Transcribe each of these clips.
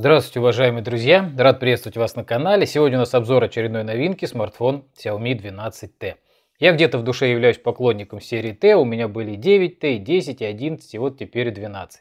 Здравствуйте, уважаемые друзья! Рад приветствовать вас на канале. Сегодня у нас обзор очередной новинки – смартфон Xiaomi 12T. Я где-то в душе являюсь поклонником серии T, у меня были 9T, 10 и 11, и вот теперь 12.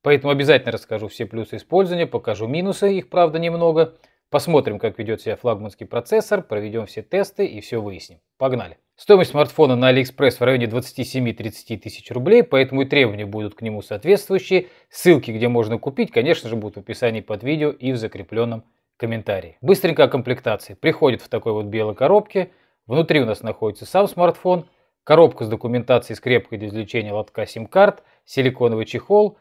Поэтому обязательно расскажу все плюсы использования, покажу минусы, их правда немного, Посмотрим, как ведет себя флагманский процессор, проведем все тесты и все выясним. Погнали! Стоимость смартфона на AliExpress в районе 27-30 тысяч рублей, поэтому и требования будут к нему соответствующие. Ссылки, где можно купить, конечно же, будут в описании под видео и в закрепленном комментарии. Быстренько о комплектации. Приходит в такой вот белой коробке. Внутри у нас находится сам смартфон, коробка с документацией с крепкой для извлечения лотка сим-карт, силиконовый чехол,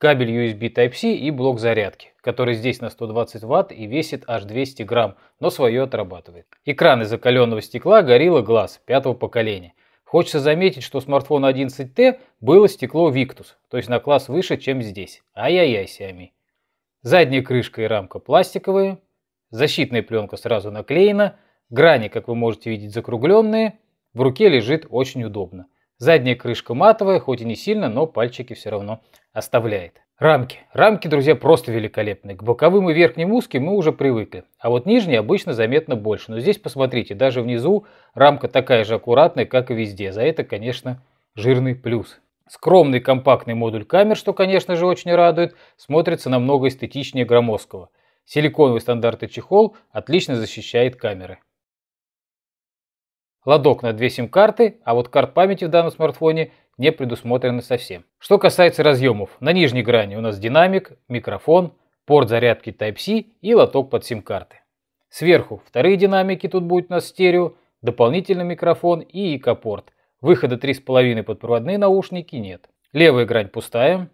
кабель USB Type-C и блок зарядки, который здесь на 120 Вт и весит аж 200 грамм, но свое отрабатывает. Экран из закаленного стекла Gorilla Glass пятого поколения. Хочется заметить, что смартфон 11T было стекло Victus, то есть на класс выше, чем здесь. Ай-яй-яй, Xiaomi. Задняя крышка и рамка пластиковые, защитная пленка сразу наклеена, грани, как вы можете видеть, закругленные, в руке лежит очень удобно. Задняя крышка матовая, хоть и не сильно, но пальчики все равно оставляет. Рамки. Рамки, друзья, просто великолепные. К боковым и верхним узким мы уже привыкли. А вот нижние обычно заметно больше. Но здесь посмотрите, даже внизу рамка такая же аккуратная, как и везде. За это, конечно, жирный плюс. Скромный компактный модуль камер, что, конечно же, очень радует, смотрится намного эстетичнее громоздкого. Силиконовый стандартный чехол отлично защищает камеры. Ладок на две сим-карты, а вот карт памяти в данном смартфоне не предусмотрены совсем. Что касается разъемов, на нижней грани у нас динамик, микрофон, порт зарядки Type-C и лоток под сим-карты. Сверху вторые динамики, тут будут у нас стерео, дополнительный микрофон и ИК-порт. Выхода 3,5 под проводные наушники нет. Левая грань пустая.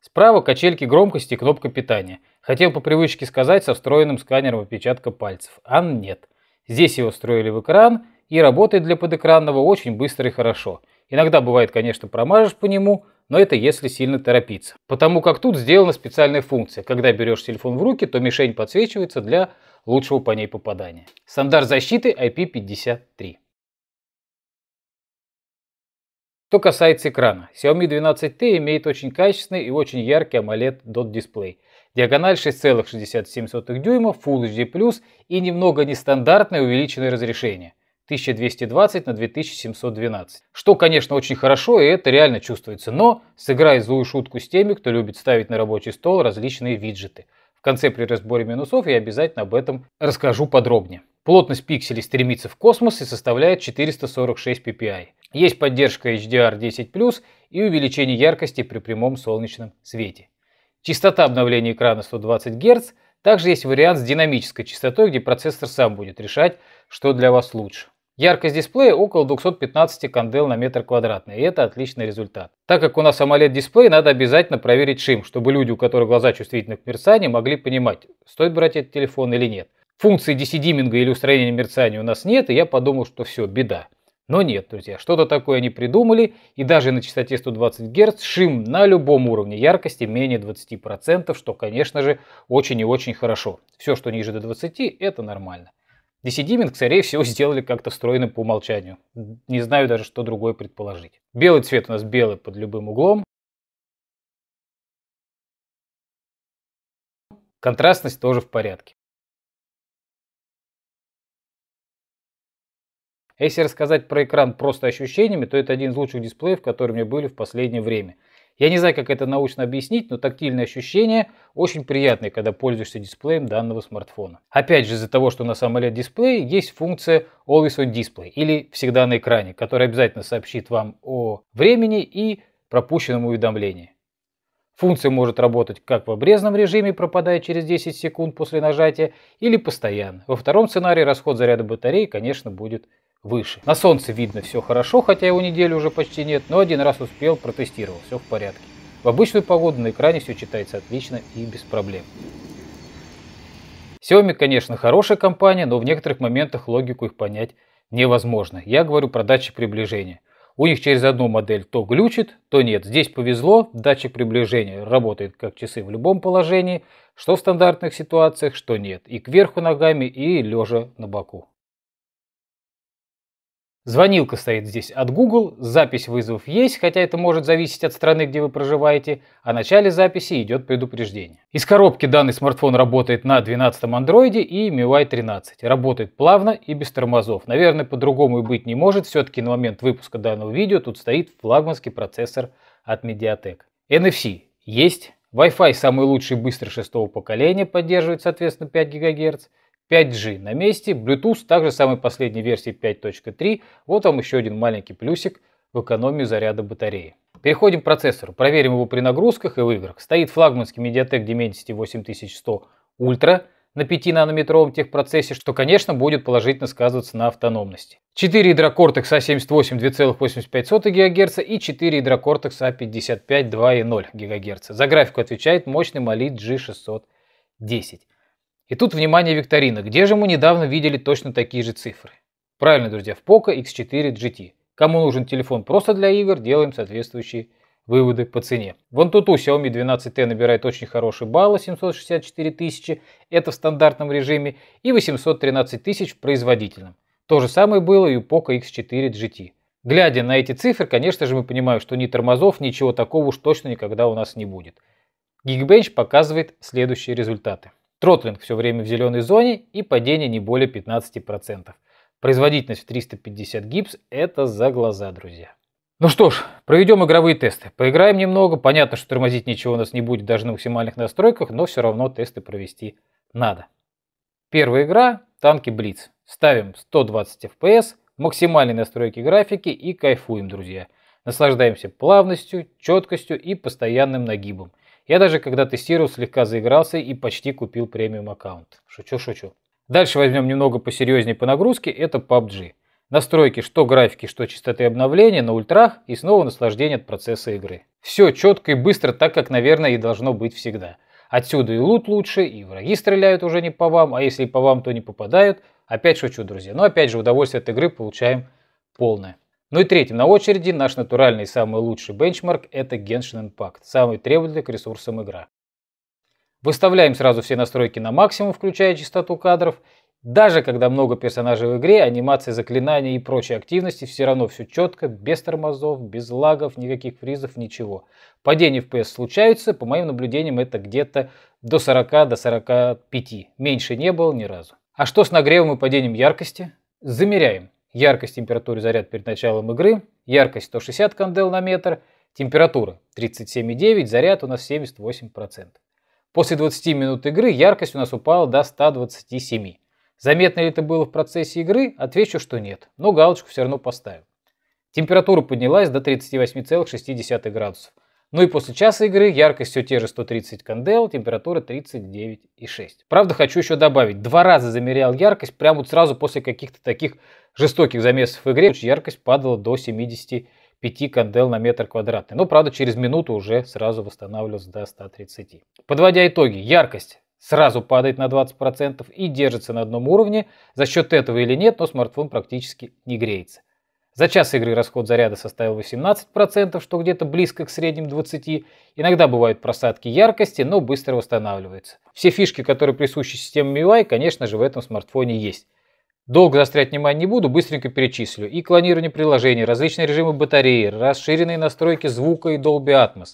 Справа качельки громкости и кнопка питания. Хотел по привычке сказать со встроенным сканером отпечатка пальцев, а нет. Здесь его строили в экран, и работает для подэкранного очень быстро и хорошо. Иногда бывает, конечно, промажешь по нему, но это если сильно торопиться. Потому как тут сделана специальная функция. Когда берешь телефон в руки, то мишень подсвечивается для лучшего по ней попадания. Стандарт защиты IP53. Что касается экрана, Xiaomi 12T имеет очень качественный и очень яркий AMOLED DOT дисплей. Диагональ 6,67 дюйма, Full HD+, и немного нестандартное увеличенное разрешение. 1220 на 2712. Что, конечно, очень хорошо, и это реально чувствуется, но сыграй злую шутку с теми, кто любит ставить на рабочий стол различные виджеты. В конце при разборе минусов я обязательно об этом расскажу подробнее. Плотность пикселей стремится в космос и составляет 446 ppi. Есть поддержка HDR 10+, и увеличение яркости при прямом солнечном свете. Частота обновления экрана 120 Гц. Также есть вариант с динамической частотой, где процессор сам будет решать, что для вас лучше. Яркость дисплея около 215 кандел на метр квадратный, и это отличный результат. Так как у нас AMOLED-дисплей, надо обязательно проверить шим, чтобы люди, у которых глаза чувствительны к мерцанию, могли понимать, стоит брать этот телефон или нет. Функции DC-диминга или устранения мерцания у нас нет, и я подумал, что все, беда. Но нет, друзья, что-то такое они придумали, и даже на частоте 120 Гц шим на любом уровне яркости менее 20%, что, конечно же, очень и очень хорошо. Все, что ниже до 20, это нормально. DC-диминг, скорее всего, сделали как-то встроенным по умолчанию. Не знаю даже, что другое предположить. Белый цвет у нас белый под любым углом. Контрастность тоже в порядке. если рассказать про экран просто ощущениями, то это один из лучших дисплеев, которые у меня были в последнее время. Я не знаю, как это научно объяснить, но тактильные ощущения очень приятные, когда пользуешься дисплеем данного смартфона. Опять же, из-за того, что на самом деле дисплей есть функция Always on Display, или всегда на экране, которая обязательно сообщит вам о времени и пропущенном уведомлении. Функция может работать как в обрезанном режиме, пропадая через 10 секунд после нажатия, или постоянно. Во втором сценарии расход заряда батареи, конечно, будет выше. На солнце видно все хорошо, хотя его недели уже почти нет, но один раз успел, протестировал, все в порядке. В обычную погоду на экране все читается отлично и без проблем. Xiaomi, конечно, хорошая компания, но в некоторых моментах логику их понять невозможно. Я говорю про датчик приближения. У них через одну модель то глючит, то нет. Здесь повезло, датчик приближения работает как часы в любом положении, что в стандартных ситуациях, что нет. И кверху ногами, и лежа на боку. Звонилка стоит здесь от Google, запись вызовов есть, хотя это может зависеть от страны, где вы проживаете, а в начале записи идет предупреждение. Из коробки данный смартфон работает на 12 Android и MIUI 13. Работает плавно и без тормозов. Наверное, по-другому и быть не может, все-таки на момент выпуска данного видео тут стоит флагманский процессор от Mediatek. NFC есть, Wi-Fi самый лучший быстрый шестого поколения поддерживает, соответственно, 5 ГГц. 5G на месте, Bluetooth также самой последней версии 5.3. Вот вам еще один маленький плюсик в экономию заряда батареи. Переходим к процессору, проверим его при нагрузках и в играх. Стоит флагманский Mediatek Dimensity 8100 Ultra на 5 нанометровом техпроцессе, что, конечно, будет положительно сказываться на автономности. 4 ядра Cortex A78 2,85 ГГц и 4 ядра Cortex A55 2,0 ГГц. За графику отвечает мощный Mali G610. И тут, внимание, викторина. Где же мы недавно видели точно такие же цифры? Правильно, друзья, в Poco X4 GT. Кому нужен телефон просто для игр, делаем соответствующие выводы по цене. Вон тут у Xiaomi 12T набирает очень хорошие баллы, 764 тысячи, это в стандартном режиме, и 813 тысяч в производительном. То же самое было и у Poco X4 GT. Глядя на эти цифры, конечно же, мы понимаем, что ни тормозов, ничего такого уж точно никогда у нас не будет. Geekbench показывает следующие результаты. Тротлинг все время в зеленой зоне и падение не более 15%. Производительность в 350 гипс – это за глаза, друзья. Ну что ж, проведем игровые тесты. Поиграем немного. Понятно, что тормозить ничего у нас не будет даже на максимальных настройках, но все равно тесты провести надо. Первая игра – танки Блиц. Ставим 120 FPS, максимальные настройки графики и кайфуем, друзья. Наслаждаемся плавностью, четкостью и постоянным нагибом – я даже когда тестировал, слегка заигрался и почти купил премиум аккаунт. Шучу, шучу. Дальше возьмем немного посерьезнее по нагрузке, это PUBG. Настройки, что графики, что частоты обновления на ультрах и снова наслаждение от процесса игры. Все четко и быстро, так как, наверное, и должно быть всегда. Отсюда и лут лучше, и враги стреляют уже не по вам, а если и по вам, то не попадают. Опять шучу, друзья. Но опять же, удовольствие от игры получаем полное. Ну и третьим на очереди наш натуральный самый лучший бенчмарк – это Genshin Impact, самый требовательный к ресурсам игра. Выставляем сразу все настройки на максимум, включая частоту кадров. Даже когда много персонажей в игре, анимации, заклинания и прочие активности, все равно все четко, без тормозов, без лагов, никаких фризов, ничего. Падения FPS случаются, по моим наблюдениям, это где-то до 40, до 45. Меньше не было ни разу. А что с нагревом и падением яркости? Замеряем яркость температуры заряд перед началом игры, яркость 160 кандел на метр, температура 37,9, заряд у нас 78%. После 20 минут игры яркость у нас упала до 127. Заметно ли это было в процессе игры? Отвечу, что нет, но галочку все равно поставим. Температура поднялась до 38,6 градусов. Ну и после часа игры яркость все те же 130 кандел, температура 39,6. Правда, хочу еще добавить, два раза замерял яркость, прямо вот сразу после каких-то таких жестоких замесов в игре, яркость падала до 75 5 кандел на метр квадратный. Но, правда, через минуту уже сразу восстанавливалась до 130. Подводя итоги, яркость сразу падает на 20% и держится на одном уровне. За счет этого или нет, но смартфон практически не греется. За час игры расход заряда составил 18%, что где-то близко к средним 20%. Иногда бывают просадки яркости, но быстро восстанавливается. Все фишки, которые присущи системе MIUI, конечно же, в этом смартфоне есть. Долго застрять внимание не буду, быстренько перечислю. И клонирование приложений, различные режимы батареи, расширенные настройки звука и Dolby Atmos.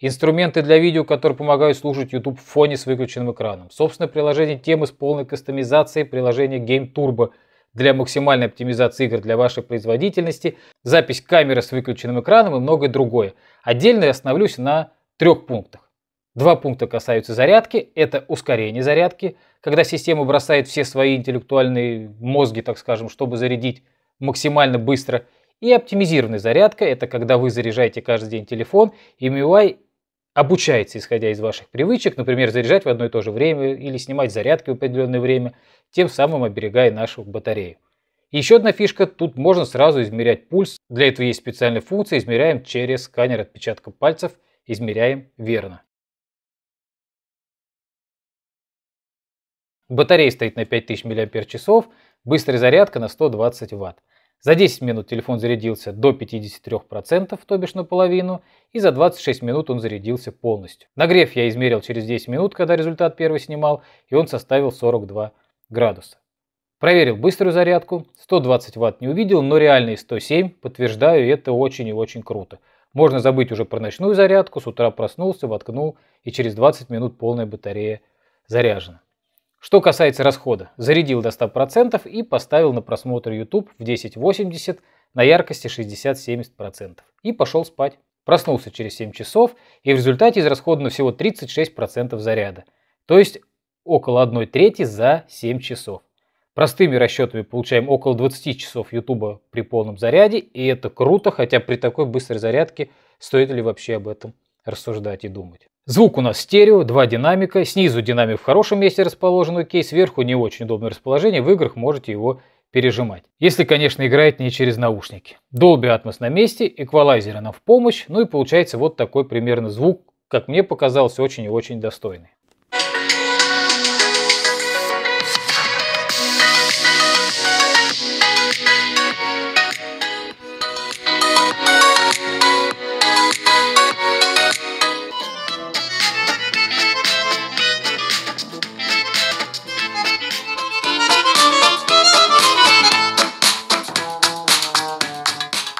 Инструменты для видео, которые помогают слушать YouTube в фоне с выключенным экраном. Собственно, приложение темы с полной кастомизацией, приложение Game Turbo – для максимальной оптимизации игр для вашей производительности, запись камеры с выключенным экраном и многое другое. Отдельно я остановлюсь на трех пунктах. Два пункта касаются зарядки. Это ускорение зарядки, когда система бросает все свои интеллектуальные мозги, так скажем, чтобы зарядить максимально быстро. И оптимизированная зарядка – это когда вы заряжаете каждый день телефон, и MIUI обучается, исходя из ваших привычек, например, заряжать в одно и то же время или снимать зарядки в определенное время, тем самым оберегая нашу батарею. еще одна фишка, тут можно сразу измерять пульс. Для этого есть специальная функция, измеряем через сканер отпечатка пальцев, измеряем верно. Батарея стоит на 5000 мАч, быстрая зарядка на 120 Вт. За 10 минут телефон зарядился до 53%, то бишь наполовину, и за 26 минут он зарядился полностью. Нагрев я измерил через 10 минут, когда результат первый снимал, и он составил 42 градуса. Проверил быструю зарядку, 120 ватт не увидел, но реальные 107, подтверждаю, это очень и очень круто. Можно забыть уже про ночную зарядку, с утра проснулся, воткнул, и через 20 минут полная батарея заряжена. Что касается расхода, зарядил до 100% и поставил на просмотр YouTube в 1080 на яркости 60-70% и пошел спать. Проснулся через 7 часов и в результате израсходовано всего 36% заряда, то есть около 1 трети за 7 часов. Простыми расчетами получаем около 20 часов YouTube при полном заряде, и это круто, хотя при такой быстрой зарядке стоит ли вообще об этом рассуждать и думать. Звук у нас стерео, два динамика, снизу динамик в хорошем месте расположен, окей, сверху не очень удобное расположение, в играх можете его пережимать. Если, конечно, играет не через наушники. Dolby Atmos на месте, эквалайзер нам в помощь, ну и получается вот такой примерно звук, как мне показалось, очень и очень достойный.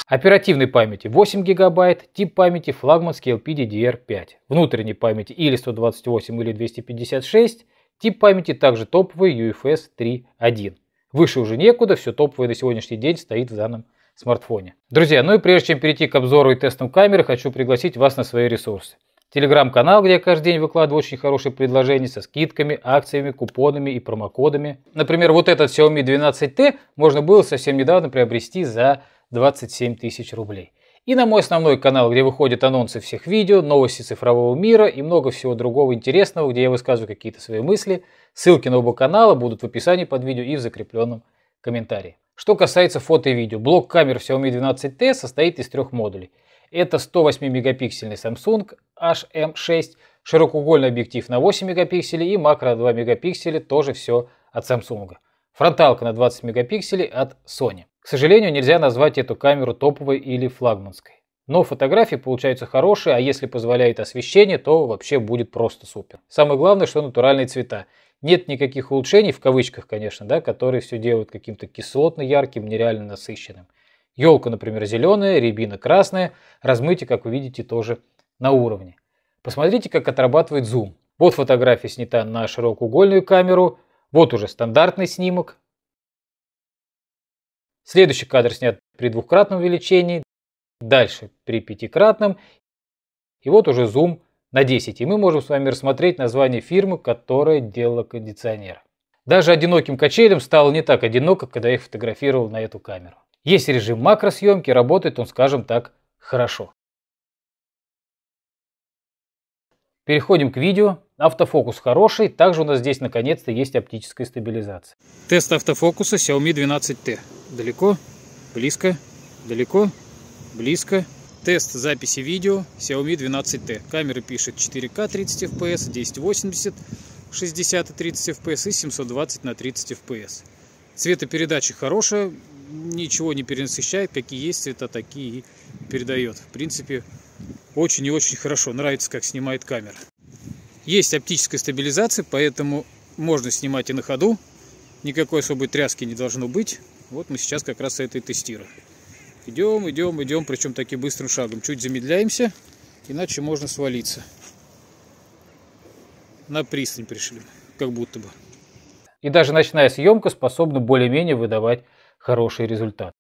Оперативной памяти 8 гигабайт, тип памяти флагманский LPDDR5, внутренней памяти или 128 или 256, тип памяти также топовый UFS 3.1. Выше уже некуда, все топовое на сегодняшний день стоит в данном смартфоне. Друзья, ну и прежде чем перейти к обзору и тестам камеры, хочу пригласить вас на свои ресурсы. Телеграм-канал, где я каждый день выкладываю очень хорошие предложения со скидками, акциями, купонами и промокодами. Например, вот этот Xiaomi 12T можно было совсем недавно приобрести за 27 тысяч рублей. И на мой основной канал, где выходят анонсы всех видео, новости цифрового мира и много всего другого интересного, где я высказываю какие-то свои мысли. Ссылки на оба канала будут в описании под видео и в закрепленном комментарии. Что касается фото и видео, блок камер Xiaomi 12T состоит из трех модулей. Это 108-мегапиксельный Samsung HM6, широкоугольный объектив на 8 мегапикселей и макро 2 мегапикселя, тоже все от Samsung. Фронталка на 20 мегапикселей от Sony. К сожалению, нельзя назвать эту камеру топовой или флагманской. Но фотографии получаются хорошие, а если позволяет освещение, то вообще будет просто супер. Самое главное, что натуральные цвета. Нет никаких улучшений, в кавычках, конечно, да, которые все делают каким-то кислотно ярким, нереально насыщенным. Елка, например, зеленая, рябина красная. Размытие, как вы видите, тоже на уровне. Посмотрите, как отрабатывает зум. Вот фотография снята на широкоугольную камеру. Вот уже стандартный снимок. Следующий кадр снят при двухкратном увеличении, дальше при пятикратном. И вот уже зум на 10. И мы можем с вами рассмотреть название фирмы, которая делала кондиционер. Даже одиноким качелям стало не так одиноко, когда я их фотографировал на эту камеру. Есть режим макросъемки, работает он, скажем так, хорошо. Переходим к видео. Автофокус хороший, также у нас здесь наконец-то есть оптическая стабилизация. Тест автофокуса Xiaomi 12T далеко, близко, далеко, близко. Тест записи видео Xiaomi 12T. Камера пишет 4К 30 FPS, 1080, 60 и 30 FPS и 720 на 30 FPS. Цветопередача хорошая, ничего не перенасыщает, какие есть цвета, такие и передает. В принципе, очень и очень хорошо, нравится, как снимает камера. Есть оптическая стабилизация, поэтому можно снимать и на ходу, никакой особой тряски не должно быть. Вот мы сейчас как раз это и тестируем. Идем, идем, идем, причем таким быстрым шагом. Чуть замедляемся, иначе можно свалиться. На пристань пришли, как будто бы. И даже ночная съемка способна более-менее выдавать хороший результат.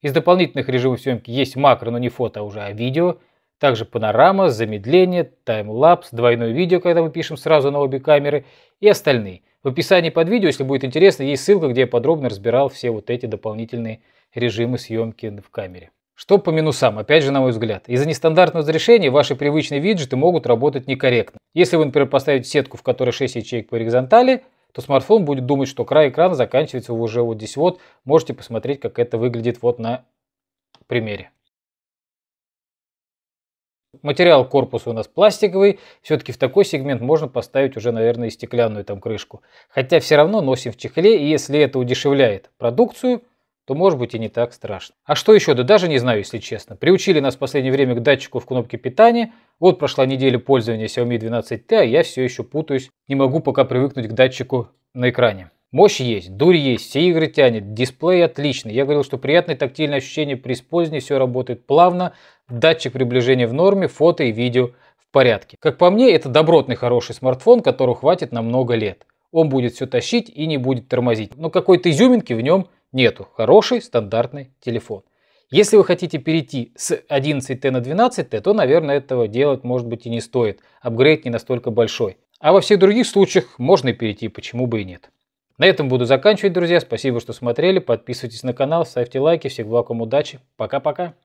Из дополнительных режимов съемки есть макро, но не фото, а уже а видео. Также панорама, замедление, таймлапс, двойное видео, когда мы пишем сразу на обе камеры и остальные – в описании под видео, если будет интересно, есть ссылка, где я подробно разбирал все вот эти дополнительные режимы съемки в камере. Что по минусам, опять же, на мой взгляд. Из-за нестандартного разрешения ваши привычные виджеты могут работать некорректно. Если вы, например, поставите сетку, в которой 6 ячеек по горизонтали, то смартфон будет думать, что край экрана заканчивается уже вот здесь вот. Можете посмотреть, как это выглядит вот на примере. Материал корпуса у нас пластиковый, все-таки в такой сегмент можно поставить уже, наверное, и стеклянную там крышку. Хотя все равно носим в чехле, и если это удешевляет продукцию, то может быть и не так страшно. А что еще? Да даже не знаю, если честно. Приучили нас в последнее время к датчику в кнопке питания. Вот прошла неделя пользования Xiaomi 12T, а я все еще путаюсь. Не могу пока привыкнуть к датчику на экране. Мощь есть, дурь есть, все игры тянет, дисплей отличный. Я говорил, что приятное тактильное ощущение при использовании, все работает плавно, датчик приближения в норме, фото и видео в порядке. Как по мне, это добротный хороший смартфон, которого хватит на много лет. Он будет все тащить и не будет тормозить. Но какой-то изюминки в нем нету. Хороший стандартный телефон. Если вы хотите перейти с 11T на 12T, то, наверное, этого делать, может быть, и не стоит. Апгрейд не настолько большой. А во всех других случаях можно и перейти, почему бы и нет. На этом буду заканчивать, друзья. Спасибо, что смотрели. Подписывайтесь на канал, ставьте лайки. Всех благ вам удачи. Пока-пока.